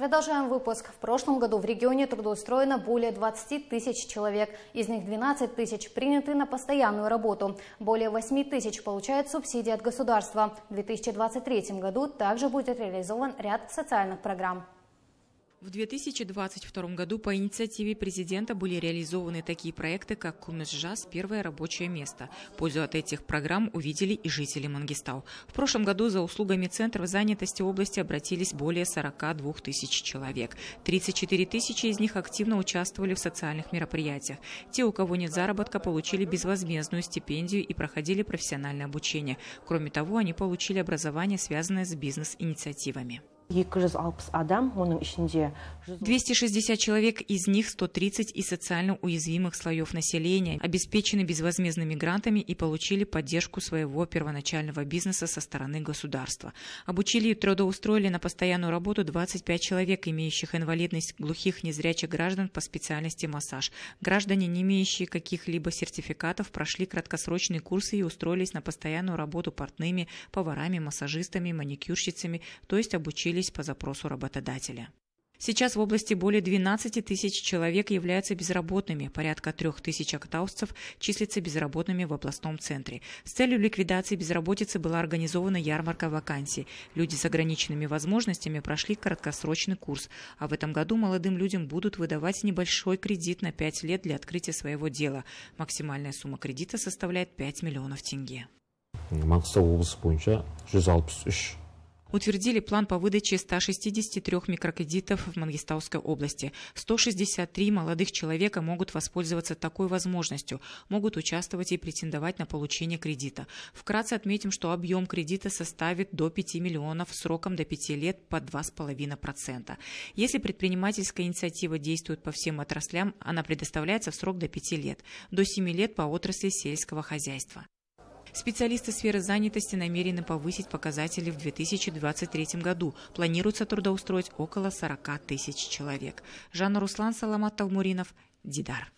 Продолжаем выпуск. В прошлом году в регионе трудоустроено более 20 тысяч человек. Из них 12 тысяч приняты на постоянную работу. Более 8 тысяч получают субсидии от государства. В 2023 году также будет реализован ряд социальных программ. В 2022 году по инициативе президента были реализованы такие проекты, как «Кумышжас. Первое рабочее место». Пользу от этих программ увидели и жители Мангистау. В прошлом году за услугами центров занятости области обратились более 42 тысяч человек. 34 тысячи из них активно участвовали в социальных мероприятиях. Те, у кого нет заработка, получили безвозмездную стипендию и проходили профессиональное обучение. Кроме того, они получили образование, связанное с бизнес-инициативами. 260 человек, из них 130 из социально уязвимых слоев населения, обеспечены безвозмездными грантами и получили поддержку своего первоначального бизнеса со стороны государства. Обучили и трудоустроили на постоянную работу 25 человек, имеющих инвалидность глухих незрячих граждан по специальности массаж. Граждане, не имеющие каких-либо сертификатов, прошли краткосрочные курсы и устроились на постоянную работу портными, поварами, массажистами, маникюрщицами, то есть обучили трудились по запросу работодателя. Сейчас в области более 12 тысяч человек являются безработными, порядка 3 тысяч актаусцев числятся безработными в областном центре. С целью ликвидации безработицы была организована ярмарка вакансий. Люди с ограниченными возможностями прошли краткосрочный курс, а в этом году молодым людям будут выдавать небольшой кредит на 5 лет для открытия своего дела. Максимальная сумма кредита составляет 5 миллионов тенге. 163 утвердили план по выдаче 163 микрокредитов в Мангистауской области. 163 молодых человека могут воспользоваться такой возможностью, могут участвовать и претендовать на получение кредита. Вкратце отметим, что объем кредита составит до 5 миллионов сроком до 5 лет по 2,5%. Если предпринимательская инициатива действует по всем отраслям, она предоставляется в срок до 5 лет, до 7 лет по отрасли сельского хозяйства. Специалисты сферы занятости намерены повысить показатели в 2023 году. Планируется трудоустроить около 40 тысяч человек. Жанна Руслан Саламат Талмуринов, Дидар.